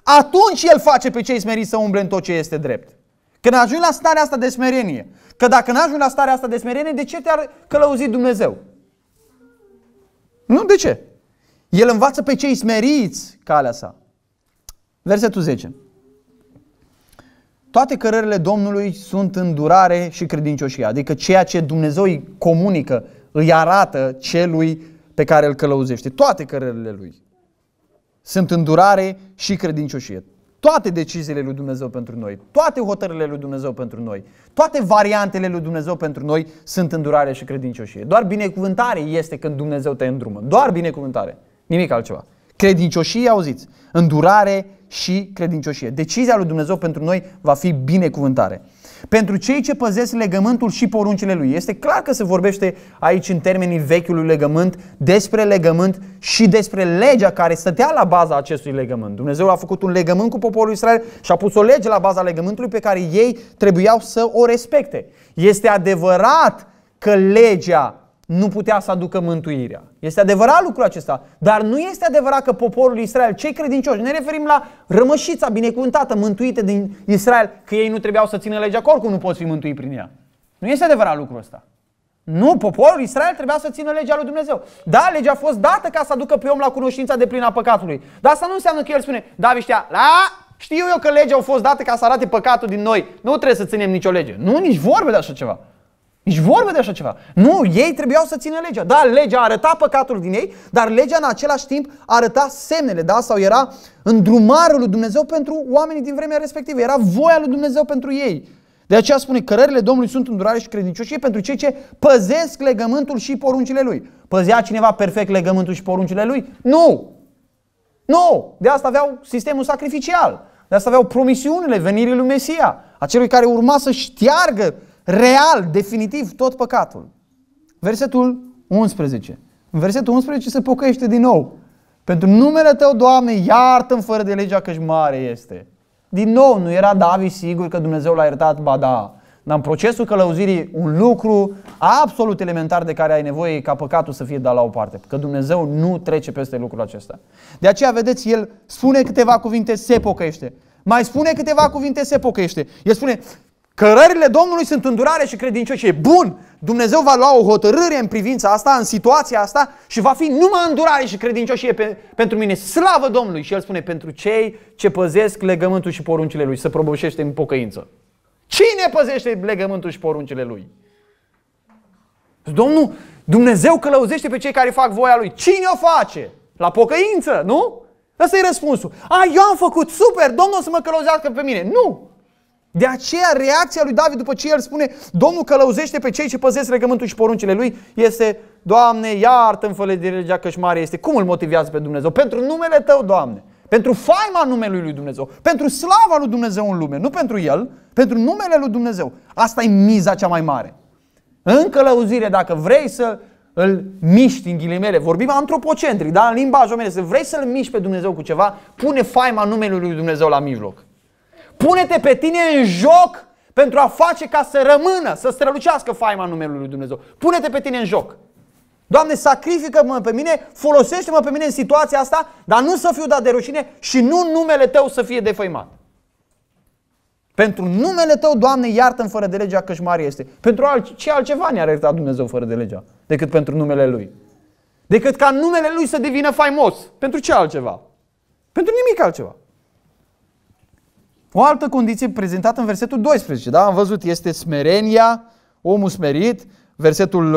atunci el face pe cei smeriți să umble în tot ce este drept. Când ajungi la starea asta de smerenie, că dacă nu ajungi la starea asta de smerenie, de ce te-ar călăuzi Dumnezeu? Nu, de ce? El învață pe cei smeriți calea sa. Versetul 10. Toate cărările Domnului sunt îndurare și credincioșie, adică ceea ce Dumnezeu îi comunică, îi arată celui pe care îl călăuzește. Toate cărările lui sunt îndurare și credincioșie. Toate deciziile lui Dumnezeu pentru noi, toate hotărârile lui Dumnezeu pentru noi, toate variantele lui Dumnezeu pentru noi sunt îndurare și credincioșie. Doar binecuvântare este când Dumnezeu te îndrumă. Doar binecuvântare. Nimic altceva. Credincioșie, auziți, îndurare și credincioșie. Decizia lui Dumnezeu pentru noi va fi binecuvântare. Pentru cei ce păzesc legământul și poruncile lui, este clar că se vorbește aici în termenii vechiului legământ, despre legământ și despre legea care stătea la baza acestui legământ. Dumnezeu a făcut un legământ cu poporul Israel și a pus o lege la baza legământului pe care ei trebuiau să o respecte. Este adevărat că legea nu putea să aducă mântuirea. Este adevărat lucrul acesta, dar nu este adevărat că poporul Israel, cei credincioși, ne referim la rămășița binecuvântată, mântuită din Israel, că ei nu trebuiau să țină legea, că oricum nu poți fi mântuit prin ea. Nu este adevărat lucrul ăsta. Nu, poporul Israel trebuia să țină legea lui Dumnezeu. Da, legea a fost dată ca să aducă pe om la cunoștința de plină a păcatului. Dar asta nu înseamnă că el spune, da, viștea, la, știu eu că legea a fost dată ca să arate păcatul din noi. Nu trebuie să ținem nicio lege. Nu, nici vorbe de așa ceva. Nici vorbe de așa ceva. Nu, ei trebuiau să țină legea. Da, legea arăta păcatul din ei, dar legea în același timp arăta semnele, da? Sau era îndrumarul lui Dumnezeu pentru oamenii din vremea respectivă. Era voia lui Dumnezeu pentru ei. De aceea spune, cărările Domnului sunt îndurare și credincioșie pentru cei ce păzesc legământul și poruncile lui. Păzea cineva perfect legământul și poruncile lui? Nu! Nu! De asta aveau sistemul sacrificial. De asta aveau promisiunile venirii lui Mesia. Acelui care urma să știargă real, definitiv, tot păcatul. Versetul 11. În versetul 11 se pocăiește din nou. Pentru numele tău, Doamne, iartă-mi fără de legea căci mare este. Din nou, nu era David sigur că Dumnezeu l-a iertat? Ba da. Dar în procesul călăuzirii, un lucru absolut elementar de care ai nevoie ca păcatul să fie dat la o parte. Că Dumnezeu nu trece peste lucrul acesta. De aceea, vedeți, el spune câteva cuvinte, se pocăiește. Mai spune câteva cuvinte, se pocăiește. El spune, Cărările Domnului sunt îndurare și credincioșie. Bun, Dumnezeu va lua o hotărâre în privința asta, în situația asta și va fi numai îndurare și credincioșie pe, pentru mine. Slavă Domnului! Și el spune, pentru cei ce păzesc legământul și poruncile lui, să probușește în pocăință. Cine păzește legământul și poruncile lui? Domnul, Dumnezeu călăuzește pe cei care fac voia lui. Cine o face? La pocăință, nu? Ăsta e răspunsul. A, eu am făcut, super, Domnul să mă călăuzească pe mine. Nu! De aceea reacția lui David după ce el spune Domnul călăuzește pe cei ce păzesc regământul și poruncile lui este Doamne iartă în fără de legea cășmare este cum îl motivează pe Dumnezeu? Pentru numele Tău, Doamne, pentru faima numelui lui Dumnezeu, pentru slava lui Dumnezeu în lume, nu pentru El, pentru numele lui Dumnezeu. Asta e miza cea mai mare. În călăuzire, dacă vrei să îl miști în ghilimele, vorbim antropocentric, dar în meu, să vrei să-L miști pe Dumnezeu cu ceva, pune faima numelui lui Dumnezeu la mijloc. Pune-te pe tine în joc pentru a face ca să rămână, să strălucească faima numelui lui Dumnezeu. Pune-te pe tine în joc. Doamne, sacrifică-mă pe mine, folosește-mă pe mine în situația asta, dar nu să fiu dat de rușine și nu numele tău să fie defăimat. Pentru numele tău, Doamne, iartă-mi fără de legea că mare este. Pentru alt, ce altceva ne a ierta Dumnezeu fără de legea decât pentru numele Lui? Decât ca numele Lui să devină faimos. Pentru ce altceva? Pentru nimic altceva. O altă condiție prezentată în versetul 12, da? Am văzut, este smerenia, omul smerit. Versetul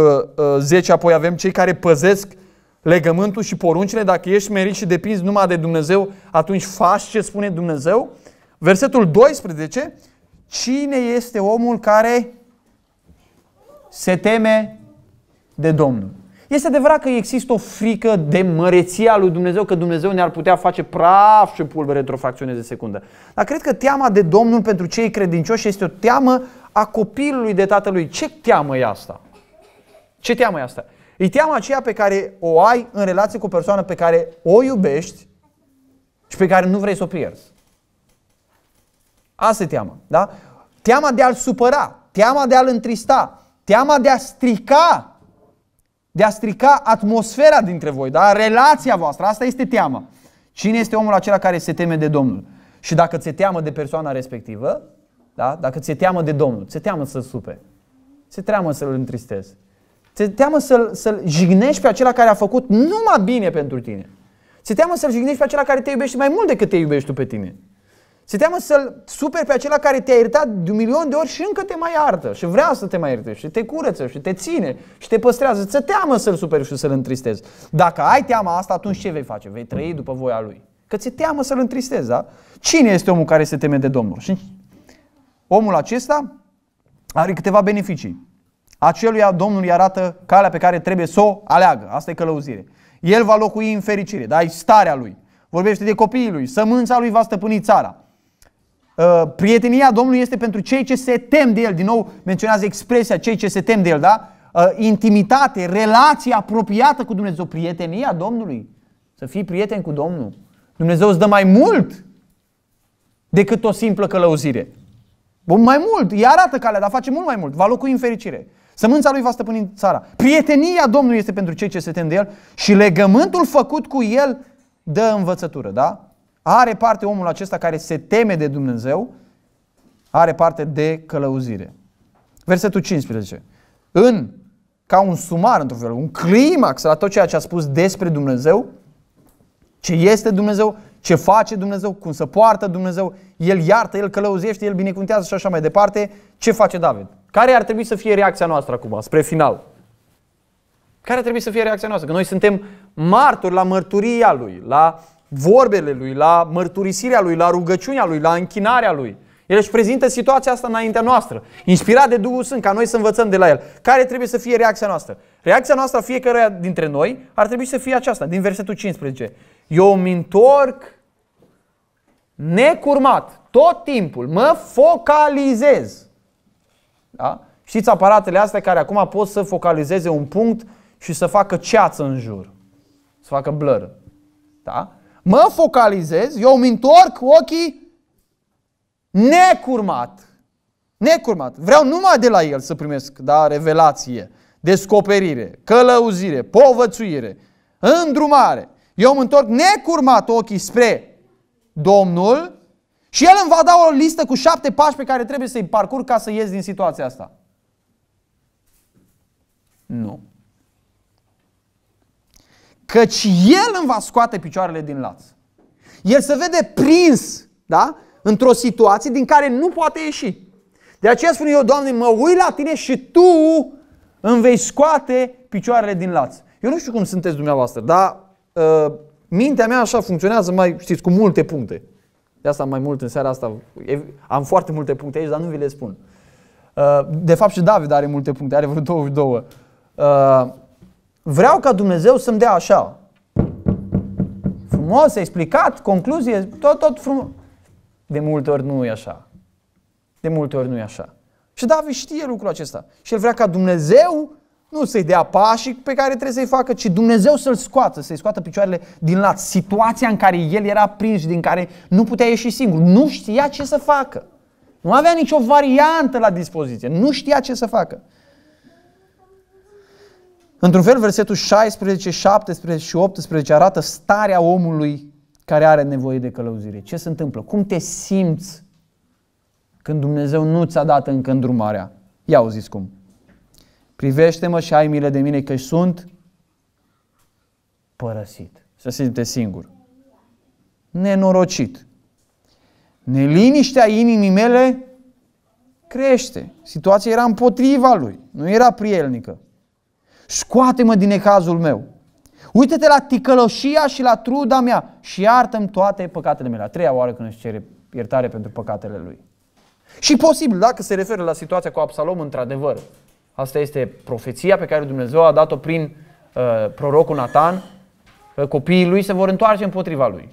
10, uh, uh, apoi avem cei care păzesc legământul și poruncile. Dacă ești smerit și depinzi numai de Dumnezeu, atunci faci ce spune Dumnezeu. Versetul 12, cine este omul care se teme de Domnul? Este adevărat că există o frică de măreția lui Dumnezeu, că Dumnezeu ne-ar putea face praf și pulbere într-o fracțiune de secundă. Dar cred că teama de Domnul pentru cei credincioși este o teamă a copilului de tatălui. Ce teamă e asta? Ce teamă e asta? E teama aceea pe care o ai în relație cu o persoană pe care o iubești și pe care nu vrei să o pierzi. Asta e teama, da? Teama de a-l supăra, teama de a-l întrista, teama de a strica de a strica atmosfera dintre voi, da? relația voastră. Asta este teama. Cine este omul acela care se teme de Domnul? Și dacă ți-e teamă de persoana respectivă, da? dacă ți-e teamă de Domnul, ți-e teamă să-l supe, ți-e teamă să-l întristezi, ți-e teamă să-l, să jignești pe acela care a făcut numai bine pentru tine. Ți-e teamă să-l jignești pe acela care te iubește mai mult decât te iubești tu pe tine. Se teamă să-l superi pe acela care te-a iertat de un milion de ori și încă te mai iartă și vrea să te mai ierte și te curăță și te ține și te păstrează. Ți teamă să-l superi și să-l întristezi. Dacă ai teama asta, atunci ce vei face? Vei trăi după voia lui. Că ți teamă să-l întristezi, da? Cine este omul care se teme de Domnul? Și omul acesta are câteva beneficii. Aceluia Domnul îi arată calea pe care trebuie să o aleagă. Asta e călăuzire. El va locui în fericire, dar E starea lui. Vorbește de copiii lui, sămânța lui va stăpâni țara. Uh, prietenia Domnului este pentru cei ce se tem de El. Din nou menționează expresia cei ce se tem de El, da? Uh, intimitate, relație apropiată cu Dumnezeu, prietenia Domnului. Să fii prieten cu Domnul. Dumnezeu îți dă mai mult decât o simplă călăuzire. Bun, mai mult. Ea arată calea, dar face mult mai mult. Va locui în fericire. Sămânța lui va stăpâni țara. Prietenia Domnului este pentru cei ce se tem de el și legământul făcut cu el dă învățătură, da? Are parte omul acesta care se teme de Dumnezeu, are parte de călăuzire. Versetul 15. În, ca un sumar într-un fel, un climax la tot ceea ce a spus despre Dumnezeu, ce este Dumnezeu, ce face Dumnezeu, cum se poartă Dumnezeu, El iartă, El călăuzește, El binecuvântează și așa mai departe, ce face David? Care ar trebui să fie reacția noastră acum, spre final? Care ar trebui să fie reacția noastră? Că noi suntem martori la mărturia Lui, la vorbele lui, la mărturisirea lui, la rugăciunea lui, la închinarea lui. El își prezintă situația asta înaintea noastră, inspirat de Duhul Sfânt, ca noi să învățăm de la el. Care trebuie să fie reacția noastră? Reacția noastră a fiecăruia dintre noi ar trebui să fie aceasta, din versetul 15. Eu mă întorc necurmat, tot timpul, mă focalizez. Da? Știți aparatele astea care acum pot să focalizeze un punct și să facă ceață în jur, să facă blur. Da? mă focalizez, eu îmi întorc ochii necurmat. Necurmat. Vreau numai de la el să primesc, da, revelație, descoperire, călăuzire, povățuire, îndrumare. Eu îmi întorc necurmat ochii spre Domnul și el îmi va da o listă cu șapte pași pe care trebuie să-i parcurg ca să ies din situația asta. Nu căci El îmi va scoate picioarele din laț. El se vede prins da? într-o situație din care nu poate ieși. De aceea spun eu, Doamne, mă uit la Tine și Tu îmi vei scoate picioarele din laț. Eu nu știu cum sunteți dumneavoastră, dar uh, mintea mea așa funcționează mai, știți, cu multe puncte. De asta mai mult în seara asta. Am foarte multe puncte aici, dar nu vi le spun. Uh, de fapt și David are multe puncte, are vreo 22. Uh, Vreau ca Dumnezeu să-mi dea așa. Frumos, explicat, concluzie, tot, tot frumos. De multe ori nu e așa. De multe ori nu e așa. Și David știe lucrul acesta. Și el vrea ca Dumnezeu nu să-i dea pașii pe care trebuie să-i facă, ci Dumnezeu să-l scoată, să-i scoată picioarele din lat. Situația în care el era prins, din care nu putea ieși singur. Nu știa ce să facă. Nu avea nicio variantă la dispoziție. Nu știa ce să facă. Într-un fel, versetul 16, 17 și 18 arată starea omului care are nevoie de călăuzire. Ce se întâmplă? Cum te simți când Dumnezeu nu ți-a dat încă îndrumarea? Ia o zis cum. Privește-mă și ai milă de mine că sunt părăsit. Să simte singur. Nenorocit. Neliniștea inimii mele crește. Situația era împotriva lui, nu era prielnică scoate-mă din ecazul meu. Uită-te la ticăloșia și la truda mea și iartă-mi toate păcatele mele. La treia oară când își cere iertare pentru păcatele lui. Și posibil, dacă se referă la situația cu Absalom, într-adevăr, asta este profeția pe care Dumnezeu a dat-o prin uh, prorocul Nathan, că uh, copiii lui se vor întoarce împotriva lui.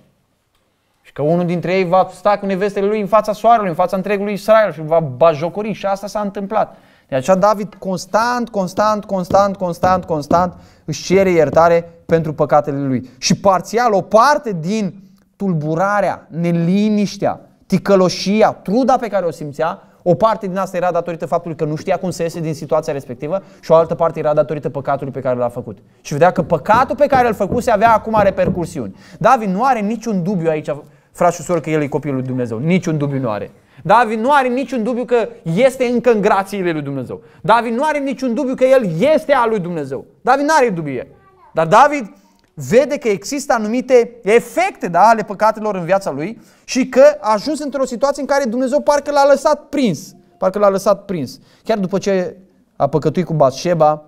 Și că unul dintre ei va sta cu nevestele lui în fața soarelui, în fața întregului Israel și va bajocori. Și asta s-a întâmplat. De aceea David constant, constant, constant, constant, constant își cere iertare pentru păcatele lui. Și parțial, o parte din tulburarea, neliniștea, ticăloșia, truda pe care o simțea, o parte din asta era datorită faptului că nu știa cum să iese din situația respectivă și o altă parte era datorită păcatului pe care l-a făcut. Și vedea că păcatul pe care îl făcuse avea acum repercursiuni. David nu are niciun dubiu aici, frați și soră, că el e copilul lui Dumnezeu. Niciun dubiu nu are. David nu are niciun dubiu că este încă în grațiile lui Dumnezeu. David nu are niciun dubiu că el este al lui Dumnezeu. David nu are dubie. Dar David vede că există anumite efecte da, ale păcatelor în viața lui și că a ajuns într-o situație în care Dumnezeu parcă l-a lăsat prins. Parcă l-a lăsat prins. Chiar după ce a păcătuit cu Batșeba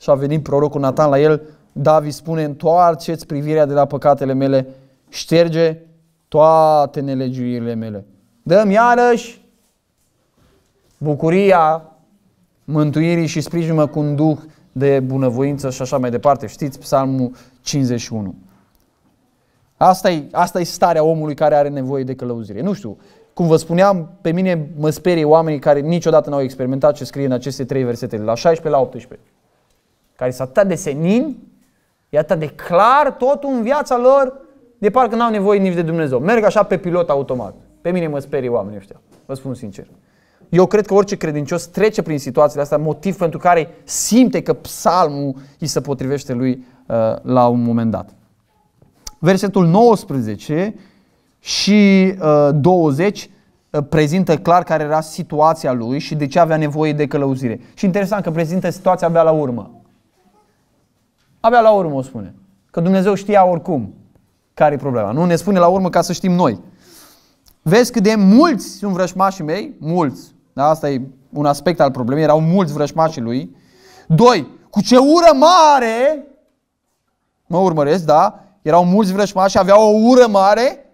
și a venit prorocul Nathan la el, David spune, întoarceți privirea de la păcatele mele, șterge toate nelegiurile mele. Dăm iarăși bucuria mântuirii și sprijină cu un duh de bunăvoință și așa mai departe. Știți Psalmul 51. Asta e, asta e starea omului care are nevoie de călăuzire. Nu știu, cum vă spuneam, pe mine mă sperie oamenii care niciodată n-au experimentat ce scrie în aceste trei versete, de la 16 la 18. Care sunt atât de senini, e atât de clar totul în viața lor, de parcă n-au nevoie nici de Dumnezeu. Merg așa pe pilot automat. Pe mine mă sperie oamenii ăștia, vă spun sincer. Eu cred că orice credincios trece prin situațiile astea, motiv pentru care simte că psalmul îi se potrivește lui uh, la un moment dat. Versetul 19 și uh, 20 uh, prezintă clar care era situația lui și de ce avea nevoie de călăuzire. Și interesant că prezintă situația abia la urmă. Abia la urmă o spune. Că Dumnezeu știa oricum care e problema. Nu ne spune la urmă ca să știm noi. Vezi cât de mulți sunt vrășmașii mei, mulți, da? asta e un aspect al problemei, erau mulți vrășmașii lui. Doi, cu ce ură mare, mă urmăresc, da? Erau mulți vrășmași, aveau o ură mare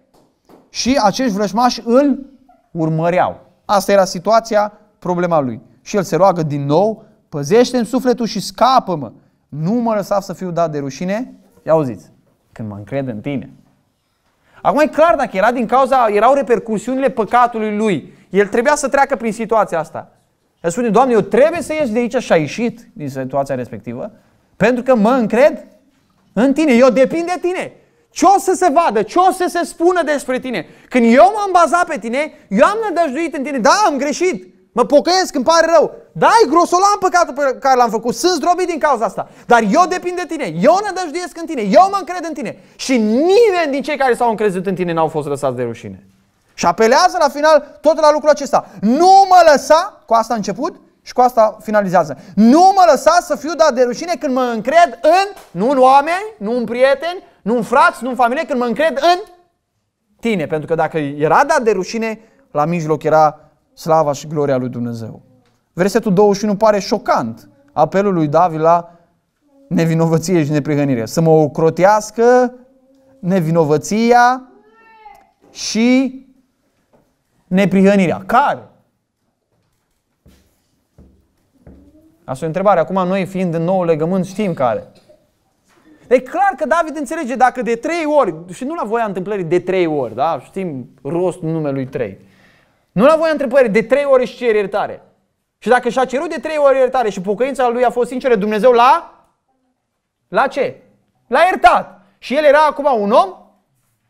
și acești vrășmași îl urmăreau. Asta era situația, problema lui. Și el se roagă din nou, păzește-mi sufletul și scapă-mă. Nu mă lăsa să fiu dat de rușine. Ia auziți, când mă încred în tine. Acum e clar dacă era din cauza, erau repercursiunile păcatului lui. El trebuia să treacă prin situația asta. El spune, Doamne, eu trebuie să ieși de aici și a ieșit din situația respectivă, pentru că mă încred în tine, eu depind de tine. Ce o să se vadă, ce o să se spună despre tine? Când eu m-am bazat pe tine, eu am nădăjduit în tine, da, am greșit, Mă pocăiesc, îmi pare rău. Da, e grosolan păcatul pe care l-am făcut. Sunt zdrobit din cauza asta. Dar eu depind de tine. Eu nădăjduiesc în tine. Eu mă încred în tine. Și nimeni din cei care s-au încrezut în tine n-au fost lăsați de rușine. Și apelează la final tot la lucrul acesta. Nu mă lăsa, cu asta a început și cu asta finalizează. Nu mă lăsa să fiu dat de rușine când mă încred în, nu în oameni, nu în prieteni, nu în frați, nu în familie, când mă încred în tine. Pentru că dacă era dat de rușine, la mijloc era slava și gloria lui Dumnezeu. Versetul 21 pare șocant, apelul lui David la nevinovăție și neprihănire. Să mă ocrotească nevinovăția și neprihănirea. Care? Asta e o întrebare. Acum noi fiind în nou legământ știm care. E clar că David înțelege dacă de trei ori, și nu la voia întâmplării de trei ori, da? știm rostul numelui trei. Nu la voi întrebări, de trei ori își cere iertare. Și dacă și-a cerut de trei ori iertare și pocăința lui a fost sinceră, Dumnezeu la? La ce? L-a iertat. Și el era acum un om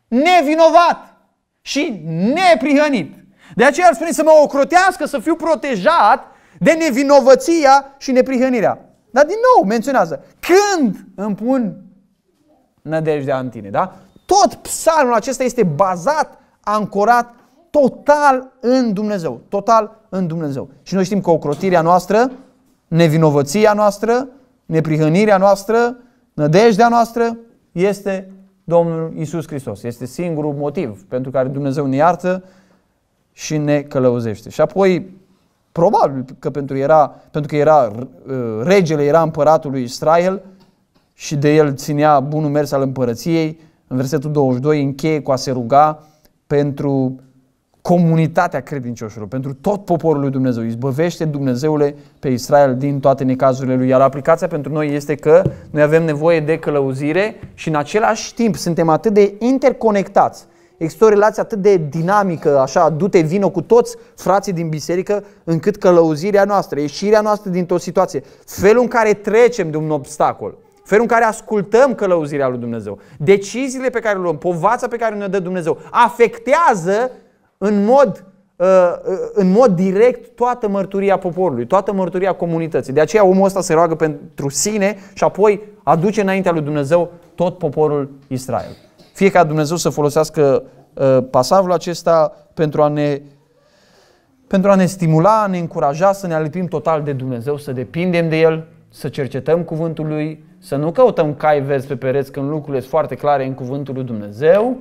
nevinovat și neprihănit. De aceea ar spune să mă ocrotească, să fiu protejat de nevinovăția și neprihănirea. Dar din nou menționează, când îmi pun nădejdea în tine, da? Tot psalmul acesta este bazat, ancorat total în Dumnezeu. Total în Dumnezeu. Și noi știm că ocrotirea noastră, nevinovăția noastră, neprihănirea noastră, nădejdea noastră este Domnul Isus Hristos. Este singurul motiv pentru care Dumnezeu ne iartă și ne călăuzește. Și apoi, probabil că pentru, era, pentru că era uh, regele, era împăratul lui Israel și de el ținea bunul mers al împărăției, în versetul 22 încheie cu a se ruga pentru comunitatea credincioșilor, pentru tot poporul lui Dumnezeu. Izbăvește Dumnezeule pe Israel din toate necazurile lui. Iar aplicația pentru noi este că noi avem nevoie de călăuzire și în același timp suntem atât de interconectați. Există o relație atât de dinamică, așa, du-te, cu toți frații din biserică, încât călăuzirea noastră, ieșirea noastră dintr-o situație, felul în care trecem de un obstacol, felul în care ascultăm călăuzirea lui Dumnezeu, deciziile pe care le luăm, povața pe care ne dă Dumnezeu, afectează în mod, uh, uh, în mod direct toată mărturia poporului, toată mărturia comunității. De aceea omul ăsta se roagă pentru sine și apoi aduce înaintea lui Dumnezeu tot poporul Israel. Fie ca Dumnezeu să folosească uh, pasavul acesta pentru a ne pentru a ne stimula, a ne încuraja să ne alipim total de Dumnezeu, să depindem de El, să cercetăm cuvântul Lui, să nu căutăm cai verzi pe pereți când lucrurile sunt foarte clare în cuvântul lui Dumnezeu,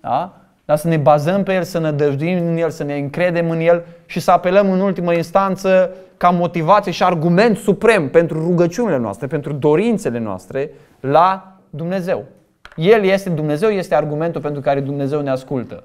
da? dar să ne bazăm pe El, să ne dăjduim în El, să ne încredem în El și să apelăm în ultimă instanță ca motivație și argument suprem pentru rugăciunile noastre, pentru dorințele noastre la Dumnezeu. El este Dumnezeu, este argumentul pentru care Dumnezeu ne ascultă.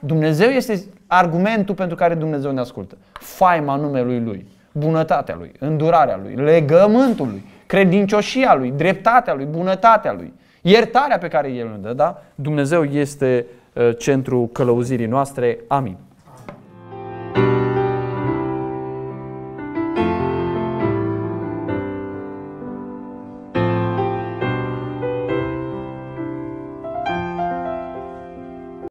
Dumnezeu este argumentul pentru care Dumnezeu ne ascultă. Faima numelui Lui, bunătatea Lui, îndurarea Lui, legământul Lui, credincioșia Lui, dreptatea Lui, bunătatea Lui, iertarea pe care El ne dă, da? Dumnezeu este Uh, Centru călăuzirii noastre. Amin.